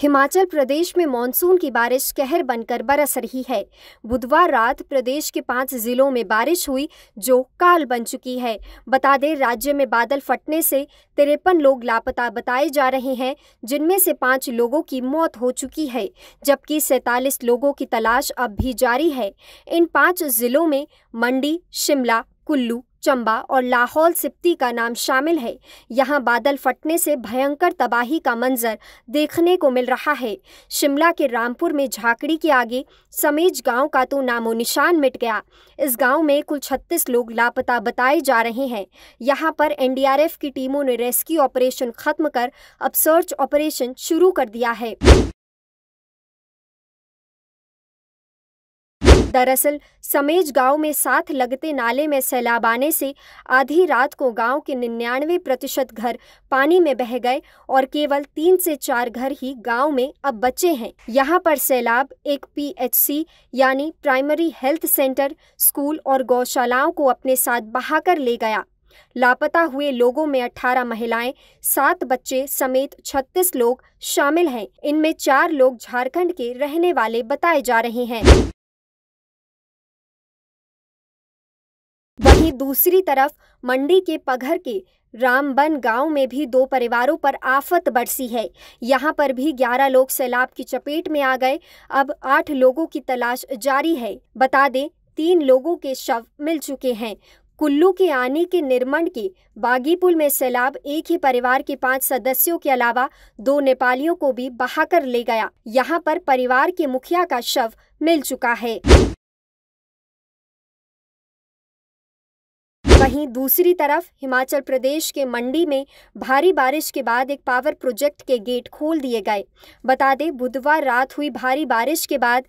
हिमाचल प्रदेश में मानसून की बारिश कहर बनकर बरस रही है बुधवार रात प्रदेश के पांच जिलों में बारिश हुई जो काल बन चुकी है बता दें राज्य में बादल फटने से तिरपन लोग लापता बताए जा रहे हैं जिनमें से पांच लोगों की मौत हो चुकी है जबकि सैतालीस लोगों की तलाश अब भी जारी है इन पांच जिलों में मंडी शिमला कुल्लू चंबा और लाहौल सिप्ती का नाम शामिल है यहाँ बादल फटने से भयंकर तबाही का मंजर देखने को मिल रहा है शिमला के रामपुर में झाकड़ी के आगे समेज गांव का तो नामो निशान मिट गया इस गांव में कुल 36 लोग लापता बताए जा रहे हैं यहाँ पर एनडीआरएफ की टीमों ने रेस्क्यू ऑपरेशन खत्म कर अब सर्च ऑपरेशन शुरू कर दिया है दरअसल समेज गांव में साथ लगते नाले में सैलाब आने से आधी रात को गांव के निन्यानवे प्रतिशत घर पानी में बह गए और केवल तीन से चार घर ही गांव में अब बचे हैं यहां पर सैलाब एक पीएचसी यानी प्राइमरी हेल्थ सेंटर स्कूल और गौशालाओं को अपने साथ बहाकर ले गया लापता हुए लोगों में 18 महिलाएं सात बच्चे समेत 36 लोग शामिल हैं इनमें चार लोग झारखंड के रहने वाले बताए जा रहे हैं वहीं दूसरी तरफ मंडी के पघर के रामबन गांव में भी दो परिवारों पर आफत बरसी है यहां पर भी 11 लोग सैलाब की चपेट में आ गए अब आठ लोगों की तलाश जारी है बता दें तीन लोगों के शव मिल चुके हैं कुल्लू के आने के निर्मण के बागीपुल में सैलाब एक ही परिवार के पांच सदस्यों के अलावा दो नेपालियों को भी बहाकर ले गया यहाँ पर परिवार के मुखिया का शव मिल चुका है वहीं दूसरी तरफ हिमाचल प्रदेश के मंडी में भारी बारिश के बाद एक पावर प्रोजेक्ट के गेट खोल दिए गए बता दें बुधवार रात हुई भारी बारिश के बाद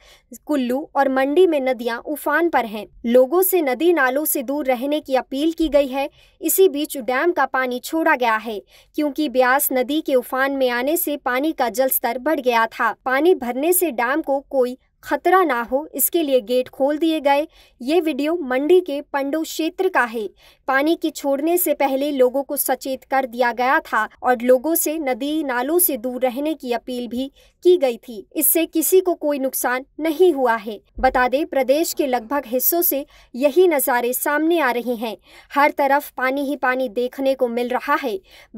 कुल्लू और मंडी में नदियां उफान पर हैं लोगों से नदी नालों से दूर रहने की अपील की गई है इसी बीच डैम का पानी छोड़ा गया है क्योंकि ब्यास नदी के उफान में आने से पानी का जल स्तर बढ़ गया था पानी भरने से डैम को कोई खतरा ना हो इसके लिए गेट खोल दिए गए ये वीडियो मंडी के पंडो क्षेत्र का है पानी की छोड़ने से पहले लोगों को सचेत कर दिया गया था और लोगों से नदी नालों से दूर रहने की अपील भी की गई थी इससे किसी को कोई नुकसान नहीं हुआ है बता दें प्रदेश के लगभग हिस्सों से यही नज़ारे सामने आ रहे हैं हर तरफ पानी ही पानी देखने को मिल रहा है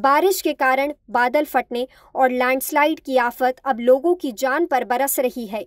बारिश के कारण बादल फटने और लैंडस्लाइड की आफत अब लोगों की जान पर बरस रही है